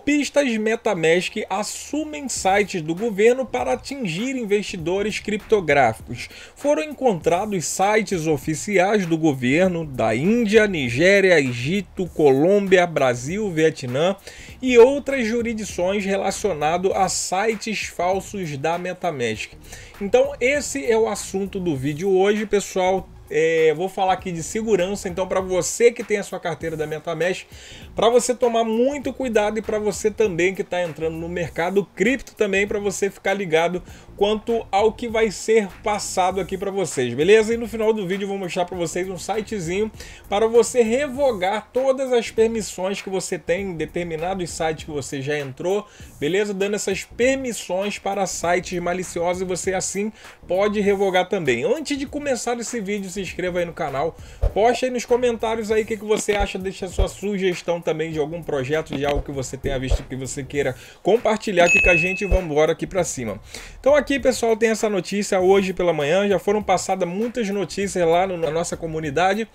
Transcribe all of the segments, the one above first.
Golpistas MetaMask assumem sites do governo para atingir investidores criptográficos. Foram encontrados sites oficiais do governo da Índia, Nigéria, Egito, Colômbia, Brasil, Vietnã e outras jurisdições relacionadas a sites falsos da MetaMask. Então, esse é o assunto do vídeo hoje, pessoal. É, vou falar aqui de segurança, então para você que tem a sua carteira da MetaMesh, para você tomar muito cuidado e para você também que está entrando no mercado cripto também, para você ficar ligado quanto ao que vai ser passado aqui para vocês, beleza? E no final do vídeo eu vou mostrar para vocês um sitezinho para você revogar todas as permissões que você tem em determinados sites que você já entrou, beleza? Dando essas permissões para sites maliciosos e você assim pode revogar também. Antes de começar esse vídeo, se se inscreva aí no canal. Poste aí nos comentários aí o que, que você acha, deixa sua sugestão também de algum projeto, de algo que você tenha visto que você queira compartilhar aqui com a gente e vamos embora aqui para cima. Então aqui, pessoal, tem essa notícia hoje pela manhã, já foram passadas muitas notícias lá no, na nossa comunidade.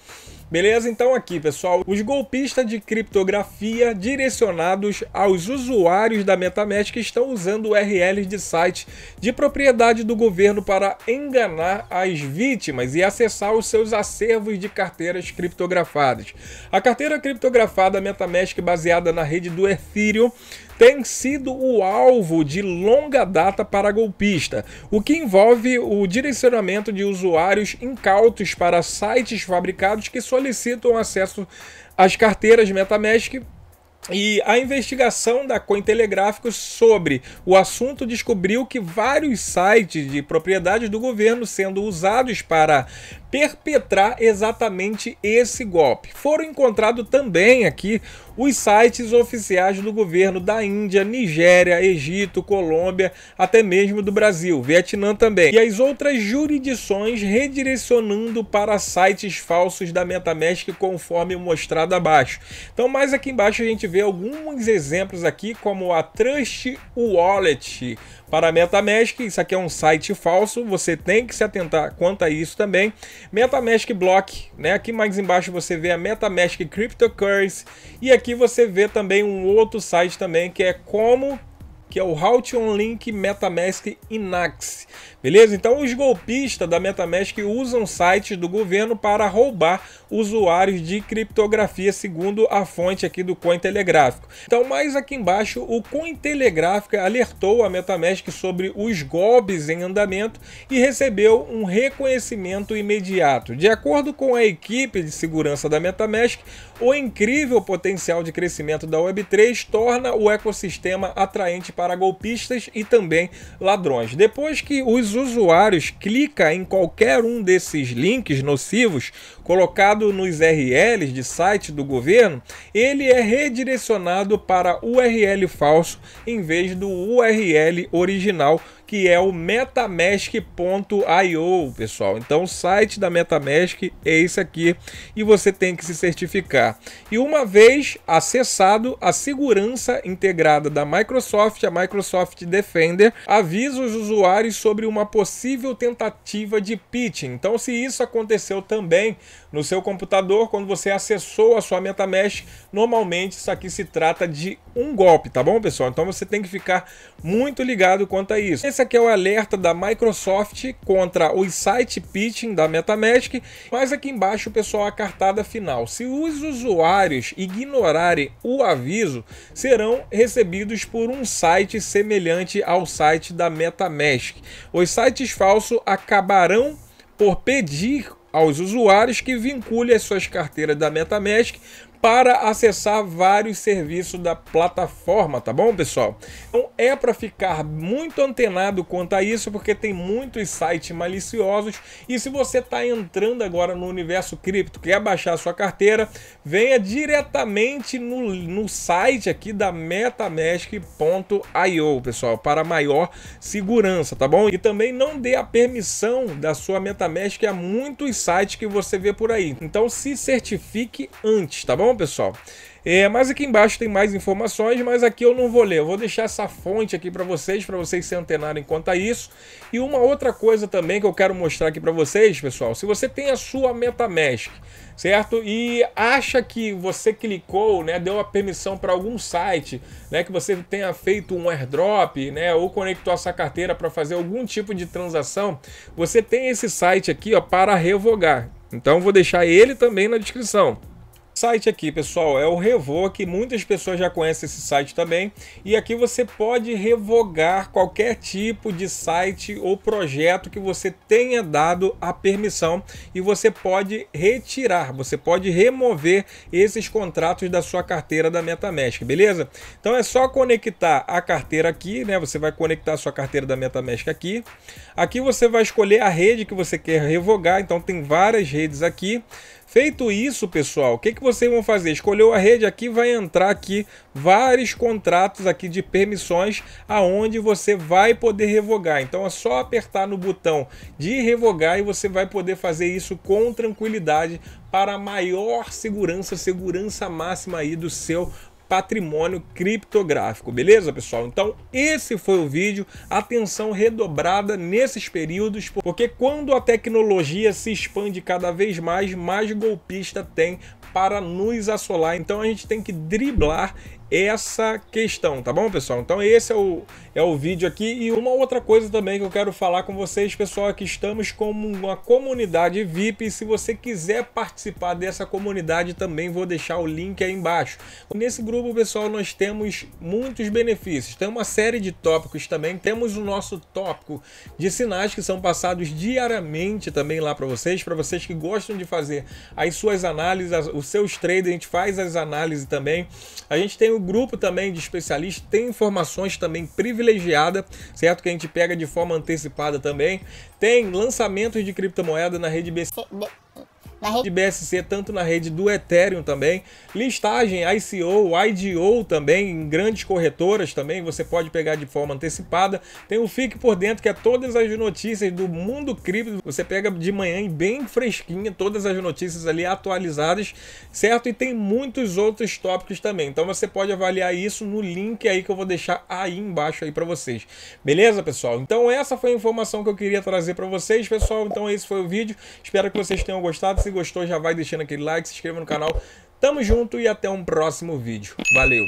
Beleza? Então aqui, pessoal, os golpistas de criptografia direcionados aos usuários da MetaMask estão usando URLs de sites de propriedade do governo para enganar as vítimas e acessar os seus acervos de carteiras criptografadas. A carteira criptografada MetaMask baseada na rede do Ethereum tem sido o alvo de longa data para golpista, o que envolve o direcionamento de usuários incautos para sites fabricados que solicitam acesso às carteiras MetaMask e a investigação da Cointelegráfico sobre o assunto descobriu que vários sites de propriedade do governo sendo usados para perpetrar exatamente esse golpe. Foram encontrados também aqui os sites oficiais do governo da Índia, Nigéria, Egito, Colômbia, até mesmo do Brasil, Vietnã também, e as outras jurisdições redirecionando para sites falsos da MetaMask conforme mostrado abaixo. Então, mais aqui embaixo a gente vê alguns exemplos aqui, como a Trust Wallet para a MetaMask, isso aqui é um site falso, você tem que se atentar quanto a isso também. MetaMask Block, né? Aqui mais embaixo você vê a MetaMask Cryptocurrency e aqui aqui você vê também um outro site também que é como que é o Houton Link Metamask Inax. Beleza? Então, os golpistas da Metamask usam sites do governo para roubar usuários de criptografia, segundo a fonte aqui do Cointelegráfico. Então, mais aqui embaixo, o Cointelegráfico alertou a Metamask sobre os golpes em andamento e recebeu um reconhecimento imediato. De acordo com a equipe de segurança da Metamask, o incrível potencial de crescimento da Web3 torna o ecossistema atraente para golpistas e também ladrões. Depois que os usuários clicam em qualquer um desses links nocivos colocado nos URLs de site do governo, ele é redirecionado para URL falso em vez do URL original que é o metamask.io, pessoal. Então, o site da Metamask é esse aqui e você tem que se certificar. E uma vez acessado a segurança integrada da Microsoft, a Microsoft Defender, avisa os usuários sobre uma possível tentativa de pitching. Então, se isso aconteceu também no seu computador, quando você acessou a sua metamask normalmente isso aqui se trata de um golpe, tá bom, pessoal? Então você tem que ficar muito ligado quanto a isso. Esse que é o alerta da Microsoft contra o site pitching da MetaMask, mas aqui embaixo, pessoal, a cartada final. Se os usuários ignorarem o aviso, serão recebidos por um site semelhante ao site da MetaMask. Os sites falsos acabarão por pedir aos usuários que vinculem as suas carteiras da MetaMask para acessar vários serviços da plataforma, tá bom, pessoal? Então é para ficar muito antenado quanto a isso, porque tem muitos sites maliciosos. E se você está entrando agora no universo cripto, quer baixar sua carteira, venha diretamente no, no site aqui da metamask.io, pessoal, para maior segurança, tá bom? E também não dê a permissão da sua MetaMask a muitos sites que você vê por aí. Então se certifique antes, tá bom? pessoal? É, mas aqui embaixo tem mais informações, mas aqui eu não vou ler. Eu vou deixar essa fonte aqui para vocês, para vocês se antenarem quanto a isso. E uma outra coisa também que eu quero mostrar aqui para vocês, pessoal. Se você tem a sua MetaMask, certo? E acha que você clicou, né, deu a permissão para algum site, né, que você tenha feito um airdrop, né, ou conectou essa sua carteira para fazer algum tipo de transação, você tem esse site aqui, ó, para revogar. Então vou deixar ele também na descrição site aqui, pessoal, é o Revoque, muitas pessoas já conhecem esse site também, e aqui você pode revogar qualquer tipo de site ou projeto que você tenha dado a permissão e você pode retirar, você pode remover esses contratos da sua carteira da MetaMask, beleza? Então é só conectar a carteira aqui, né? Você vai conectar a sua carteira da MetaMask aqui. Aqui você vai escolher a rede que você quer revogar, então tem várias redes aqui. Feito isso, pessoal, o que, que vocês vão fazer? Escolheu a rede aqui, vai entrar aqui vários contratos aqui de permissões aonde você vai poder revogar. Então é só apertar no botão de revogar e você vai poder fazer isso com tranquilidade para maior segurança, segurança máxima aí do seu patrimônio criptográfico, beleza, pessoal? Então, esse foi o vídeo. Atenção redobrada nesses períodos, porque quando a tecnologia se expande cada vez mais, mais golpista tem para nos assolar. Então, a gente tem que driblar essa questão, tá bom, pessoal? Então esse é o, é o vídeo aqui e uma outra coisa também que eu quero falar com vocês, pessoal, é que estamos como uma comunidade VIP e se você quiser participar dessa comunidade também vou deixar o link aí embaixo. Nesse grupo, pessoal, nós temos muitos benefícios, tem uma série de tópicos também, temos o nosso tópico de sinais que são passados diariamente também lá para vocês, para vocês que gostam de fazer as suas análises, os seus trades, a gente faz as análises também. A gente tem o grupo também de especialistas tem informações também privilegiada, certo? Que a gente pega de forma antecipada também. Tem lançamentos de criptomoeda na rede BC na rede BSC, tanto na rede do Ethereum também. Listagem ICO, IDO também, em grandes corretoras também, você pode pegar de forma antecipada. Tem o Fique por Dentro, que é todas as notícias do mundo cripto. Você pega de manhã e bem fresquinha, todas as notícias ali atualizadas, certo? E tem muitos outros tópicos também. Então você pode avaliar isso no link aí que eu vou deixar aí embaixo aí para vocês. Beleza, pessoal? Então essa foi a informação que eu queria trazer para vocês, pessoal. Então esse foi o vídeo. Espero que vocês tenham gostado. Se gostou, já vai deixando aquele like, se inscreva no canal. Tamo junto e até um próximo vídeo. Valeu!